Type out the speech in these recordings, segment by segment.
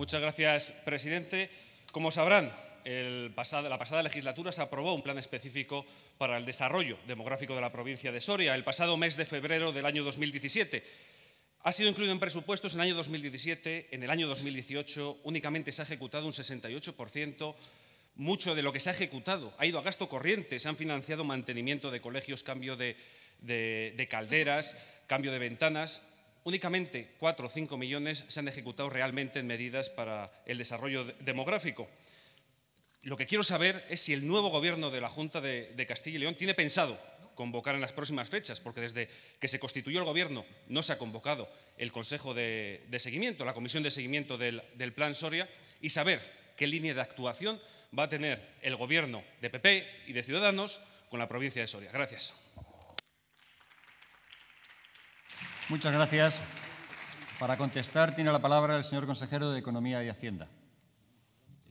Muchas gracias, presidente. Como sabrán, la pasada legislatura se aprobó un plan específico para el desarrollo demográfico de la provincia de Soria el pasado mes de febrero del año 2017. Ha sido incluido en presupuestos en el año 2017, en el año 2018 únicamente se ha ejecutado un 68%, mucho de lo que se ha ejecutado ha ido a gasto corriente, se han financiado mantenimiento de colegios, cambio de calderas, cambio de ventanas, únicamente 4 o 5 millones se han ejecutado realmente en medidas para el desarrollo demográfico. Lo que quiero saber es si el nuevo gobierno de la Junta de, Castilla y León tiene pensado convocar en las próximas fechas, porque desde que se constituyó el gobierno no se ha convocado el Consejo de, Seguimiento, la Comisión de Seguimiento del, del Plan Soria, y saber qué línea de actuación va a tener el gobierno de PP y de Ciudadanos con la provincia de Soria. Gracias. Muchas gracias. Para contestar tiene la palabra el señor consejero de Economía y Hacienda.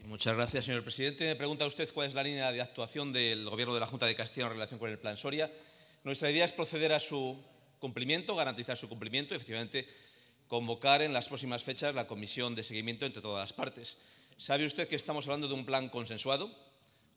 Muchas gracias, señor presidente. Me pregunta usted cuál es la línea de actuación del Gobierno de la Junta de Castilla en relación con el Plan Soria. Nuestra idea es proceder a su cumplimiento, garantizar su cumplimiento y, efectivamente, convocar en las próximas fechas la comisión de seguimiento entre todas las partes. Sabe usted que estamos hablando de un plan consensuado,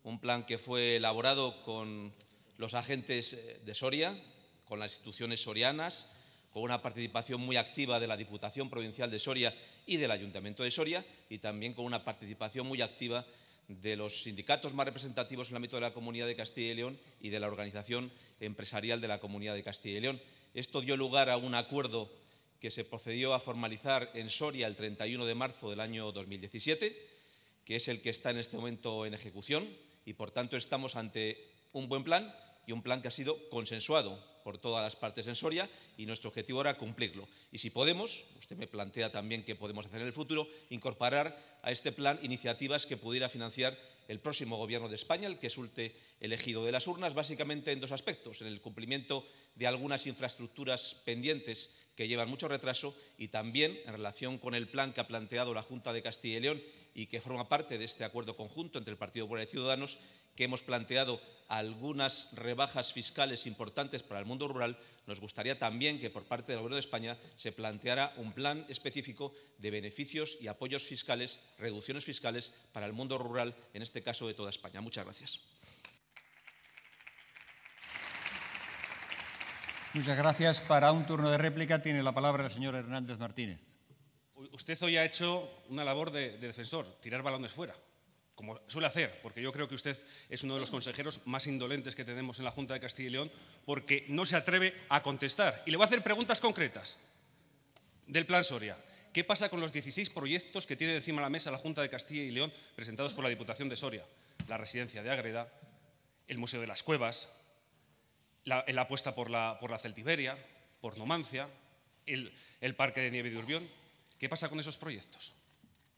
un plan que fue elaborado con los agentes eh, de Soria, con las instituciones sorianas, con una participación muy activa de la Diputación Provincial de Soria y del Ayuntamiento de Soria y también con una participación muy activa de los sindicatos más representativos en el ámbito de la Comunidad de Castilla y León y de la Organización Empresarial de la Comunidad de Castilla y León. Esto dio lugar a un acuerdo que se procedió a formalizar en Soria el 31 de marzo del año 2017, que es el que está en este momento en ejecución y, por tanto, estamos ante un buen plan, y un plan que ha sido consensuado por todas las partes en Soria y nuestro objetivo era cumplirlo. Y si podemos, usted me plantea también qué podemos hacer en el futuro, incorporar a este plan iniciativas que pudiera financiar el próximo Gobierno de España, el que resulte elegido de las urnas, básicamente en dos aspectos, en el cumplimiento de algunas infraestructuras pendientes que llevan mucho retraso y también en relación con el plan que ha planteado la Junta de Castilla y León y que forma parte de este acuerdo conjunto entre el Partido Popular y Ciudadanos, que hemos planteado algunas rebajas fiscales importantes para el mundo rural, nos gustaría también que por parte del Gobierno de España se planteara un plan específico de beneficios y apoyos fiscales, reducciones fiscales para el mundo rural, en este caso de toda España. Muchas gracias. Muchas gracias. Para un turno de réplica tiene la palabra el señor Hernández Martínez usted hoy ha hecho una labor de, defensor, tirar balones fuera, como suele hacer, porque yo creo que usted es uno de los consejeros más indolentes que tenemos en la Junta de Castilla y León, porque no se atreve a contestar. Y le voy a hacer preguntas concretas del Plan Soria. ¿Qué pasa con los 16 proyectos que tiene encima la mesa la Junta de Castilla y León presentados por la Diputación de Soria? La residencia de Ágreda, el Museo de las Cuevas, la, apuesta por la, Celtiberia, por Numancia, el Parque de Nieve de Urbión. ¿Qué pasa con esos proyectos?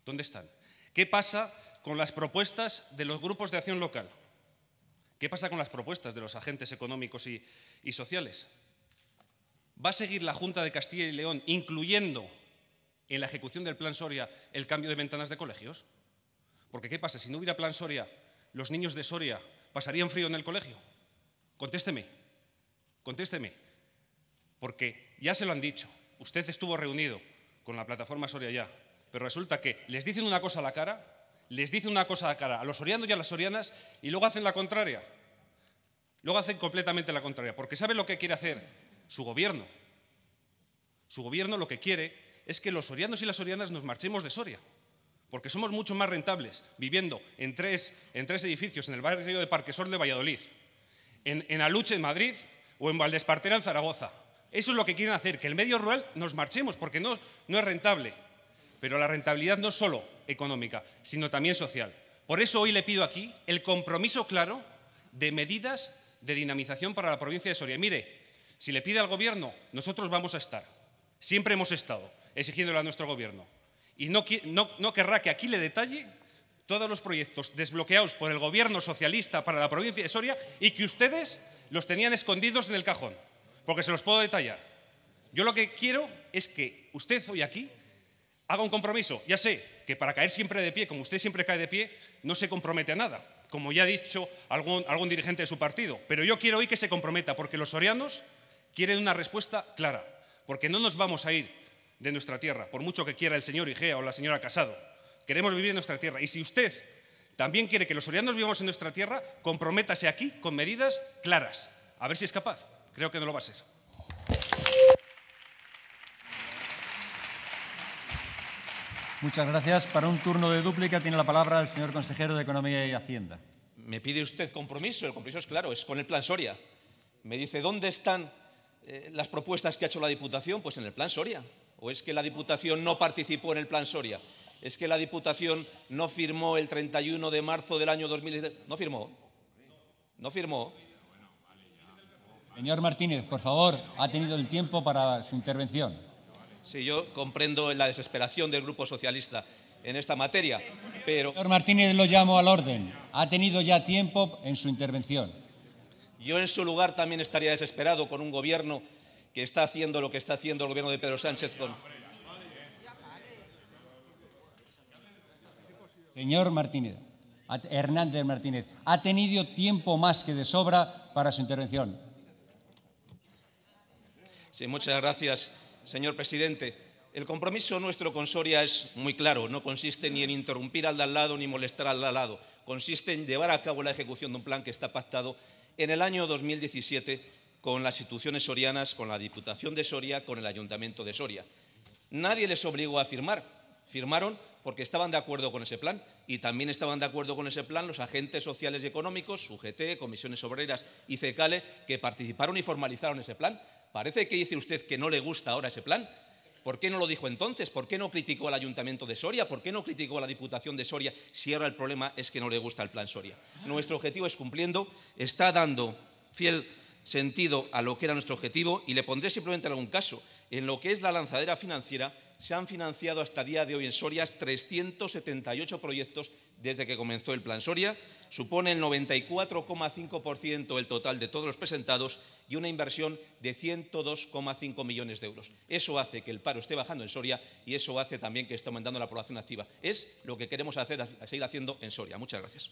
¿Dónde están? ¿Qué pasa con las propuestas de los grupos de acción local? ¿Qué pasa con las propuestas de los agentes económicos y, sociales? ¿Va a seguir la Junta de Castilla y León incluyendo en la ejecución del Plan Soria el cambio de ventanas de colegios? Porque ¿qué pasa? Si no hubiera Plan Soria, los niños de Soria pasarían frío en el colegio. Contésteme, contésteme. Porque ya se lo han dicho, usted estuvo reunido con la plataforma Soria Ya. Pero resulta que les dicen una cosa a la cara, les dicen una cosa a la cara a los sorianos y a las sorianas y luego hacen la contraria. Luego hacen completamente la contraria, porque ¿sabe lo que quiere hacer? Su gobierno. Su gobierno lo que quiere es que los sorianos y las sorianas nos marchemos de Soria, porque somos mucho más rentables viviendo en tres, en tres edificios, en el barrio de Parquesor de Valladolid, en Aluche, en Madrid, o en Valdespartera, en Zaragoza. Eso es lo que quieren hacer, que el medio rural nos marchemos, porque no, no es rentable. Pero la rentabilidad no es solo económica, sino también social. Por eso hoy le pido aquí el compromiso claro de medidas de dinamización para la provincia de Soria. Mire, si le pide al gobierno, nosotros vamos a estar. Siempre hemos estado exigiéndole a nuestro gobierno. Y no, no querrá que aquí le detalle todos los proyectos desbloqueados por el gobierno socialista para la provincia de Soria y que ustedes los tenían escondidos en el cajón porque se los puedo detallar. Yo lo que quiero es que usted hoy aquí haga un compromiso. Ya sé que para caer siempre de pie, como usted siempre cae de pie, no se compromete a nada, como ya ha dicho algún, algún dirigente de su partido. Pero yo quiero hoy que se comprometa, porque los sorianos quieren una respuesta clara, porque no nos vamos a ir de nuestra tierra, por mucho que quiera el señor Igea o la señora Casado. Queremos vivir en nuestra tierra. Y si usted también quiere que los sorianos vivamos en nuestra tierra, comprométase aquí con medidas claras. A ver si es capaz. Creo que no lo va a ser. Muchas gracias. Para un turno de dúplica tiene la palabra el señor consejero de Economía y Hacienda. Me pide usted compromiso. El compromiso es claro, es con el plan Soria. Me dice, ¿dónde están eh, las propuestas que ha hecho la Diputación? Pues en el plan Soria. ¿O es que la Diputación no participó en el plan Soria? ¿Es que la Diputación no firmó el 31 de marzo del año 2010? ¿No firmó? ¿No firmó? Señor Martínez, por favor, ha tenido el tiempo para su intervención. Sí, yo comprendo la desesperación del Grupo Socialista en esta materia, pero... Señor Martínez, lo llamo al orden. Ha tenido ya tiempo en su intervención. Yo en su lugar también estaría desesperado con un gobierno que está haciendo lo que está haciendo el gobierno de Pedro Sánchez con... Señor Martínez, Hernández Martínez, ha tenido tiempo más que de sobra para su intervención. Sí, muchas gracias, señor presidente. El compromiso nuestro con Soria es muy claro, no consiste ni en interrumpir al de al lado ni molestar al de al lado, consiste en llevar a cabo la ejecución de un plan que está pactado en el año 2017 con las instituciones sorianas, con la Diputación de Soria, con el Ayuntamiento de Soria. Nadie les obligó a firmar, firmaron porque estaban de acuerdo con ese plan y también estaban de acuerdo con ese plan los agentes sociales y económicos, UGT, comisiones obreras y CECALE, que participaron y formalizaron ese plan. Parece que dice usted que no le gusta ahora ese plan. ¿Por qué no lo dijo entonces? ¿Por qué no criticó al ayuntamiento de Soria? ¿Por qué no criticó a la Diputación de Soria si ahora el problema es que no le gusta el plan Soria? Nuestro objetivo es cumpliendo, está dando fiel sentido a lo que era nuestro objetivo y le pondré simplemente algún caso. En lo que es la lanzadera financiera, se han financiado hasta día de hoy en Soria 378 proyectos desde que comenzó el Plan Soria. Supone el 94,5% del total de todos los presentados y una inversión de 102,5 millones de euros. Eso hace que el paro esté bajando en Soria y eso hace también que esté aumentando la población activa. Es lo que queremos hacer, seguir haciendo en Soria. Muchas gracias.